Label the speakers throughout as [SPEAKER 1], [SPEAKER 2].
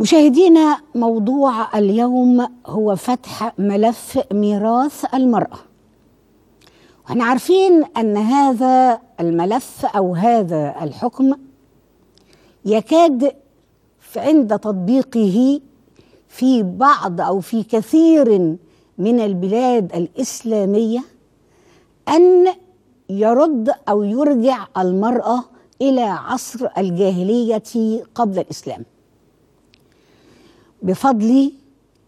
[SPEAKER 1] مشاهدينا موضوع اليوم هو فتح ملف ميراث المرأة واحنا عارفين أن هذا الملف أو هذا الحكم يكاد عند تطبيقه في بعض أو في كثير من البلاد الإسلامية أن يرد أو يرجع المرأة إلى عصر الجاهلية قبل الإسلام بفضل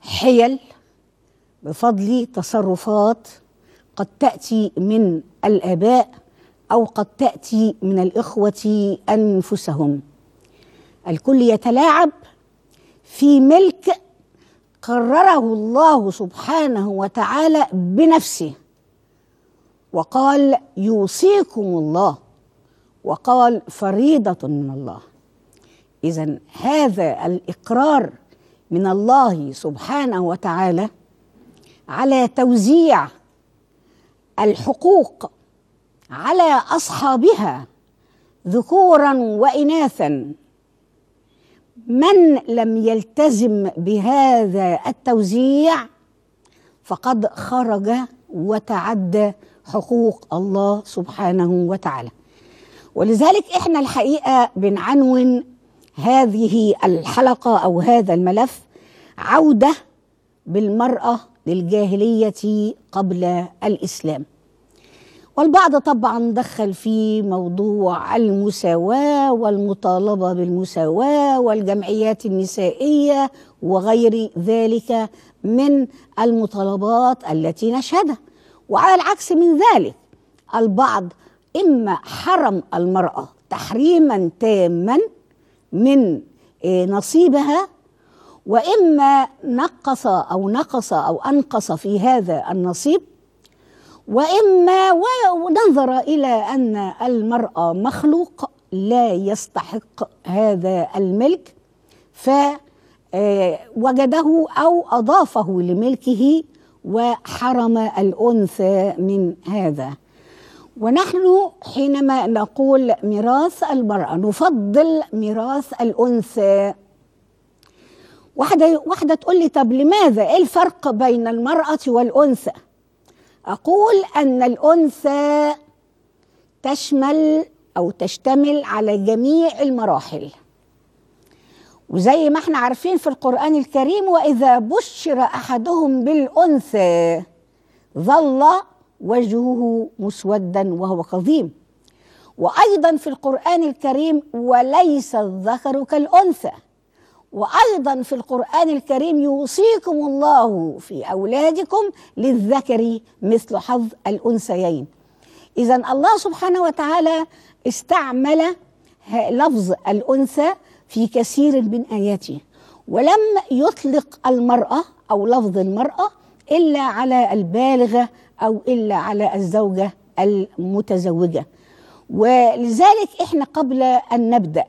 [SPEAKER 1] حيل بفضل تصرفات قد تاتي من الاباء او قد تاتي من الاخوه انفسهم الكل يتلاعب في ملك قرره الله سبحانه وتعالى بنفسه وقال يوصيكم الله وقال فريضه من الله اذا هذا الاقرار من الله سبحانه وتعالى على توزيع الحقوق على اصحابها ذكورا واناثا من لم يلتزم بهذا التوزيع فقد خرج وتعدى حقوق الله سبحانه وتعالى ولذلك احنا الحقيقه بنعنون هذه الحلقه او هذا الملف عوده بالمراه للجاهليه قبل الاسلام والبعض طبعا دخل في موضوع المساواة والمطالبة بالمساواة والجمعيات النسائية وغير ذلك من المطالبات التي نشهدها وعلى العكس من ذلك البعض إما حرم المرأة تحريما تاما من آه، نصيبها واما نقص او نقص او انقص في هذا النصيب واما ونظر الى ان المراه مخلوق لا يستحق هذا الملك فوجده آه، او اضافه لملكه وحرم الانثى من هذا ونحن حينما نقول ميراث المرأة نفضل ميراث الأنثى واحدة واحدة تقول لي طب لماذا؟ إيه الفرق بين المرأة والأنثى؟ أقول أن الأنثى تشمل أو تشتمل على جميع المراحل وزي ما احنا عارفين في القرآن الكريم وإذا بشر أحدهم بالأنثى ظل وجهه مسودا وهو كظيم وايضا في القران الكريم وليس الذكر كالانثى وايضا في القران الكريم يوصيكم الله في اولادكم للذكر مثل حظ الانثيين اذا الله سبحانه وتعالى استعمل لفظ الانثى في كثير من اياته ولم يطلق المراه او لفظ المراه الا على البالغه أو إلا على الزوجة المتزوجة ولذلك إحنا قبل أن نبدأ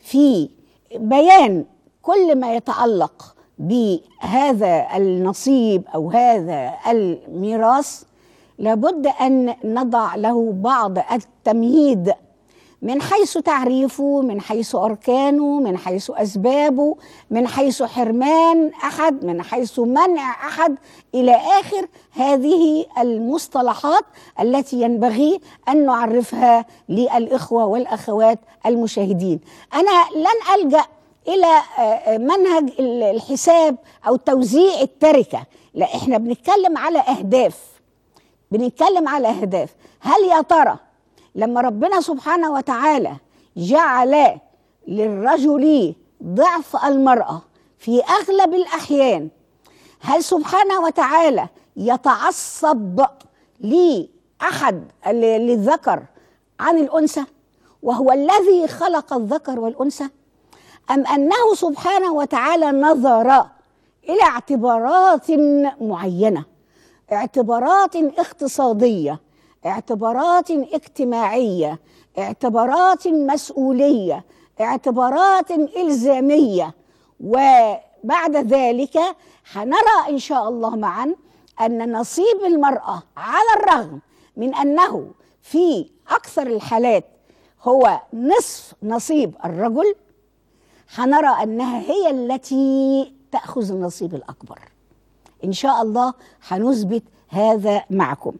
[SPEAKER 1] في بيان كل ما يتعلق بهذا النصيب أو هذا الميراث لابد أن نضع له بعض التمهيد من حيث تعريفه من حيث أركانه من حيث أسبابه من حيث حرمان أحد من حيث منع أحد إلى آخر هذه المصطلحات التي ينبغي أن نعرفها للإخوة والأخوات المشاهدين أنا لن ألجأ الى آه، آه، منهج الحساب او توزيع التركه لا احنا بنتكلم على اهداف بنتكلم على اهداف هل يا ترى لما ربنا سبحانه وتعالى جعل للرجل ضعف المرأة في أغلب الأحيان هل سبحانه وتعالى يتعصب لأحد للذكر عن الأنثى وهو الذي خلق الذكر والأنثى أم أنه سبحانه وتعالى نظر إلى اعتبارات معينة اعتبارات اقتصادية اعتبارات اجتماعيه اعتبارات مسؤوليه اعتبارات الزاميه وبعد ذلك هنرى ان شاء الله معا ان نصيب المراه على الرغم من انه في اكثر الحالات هو نصف نصيب الرجل هنرى انها هي التي تاخذ النصيب الاكبر ان شاء الله هنثبت هذا معكم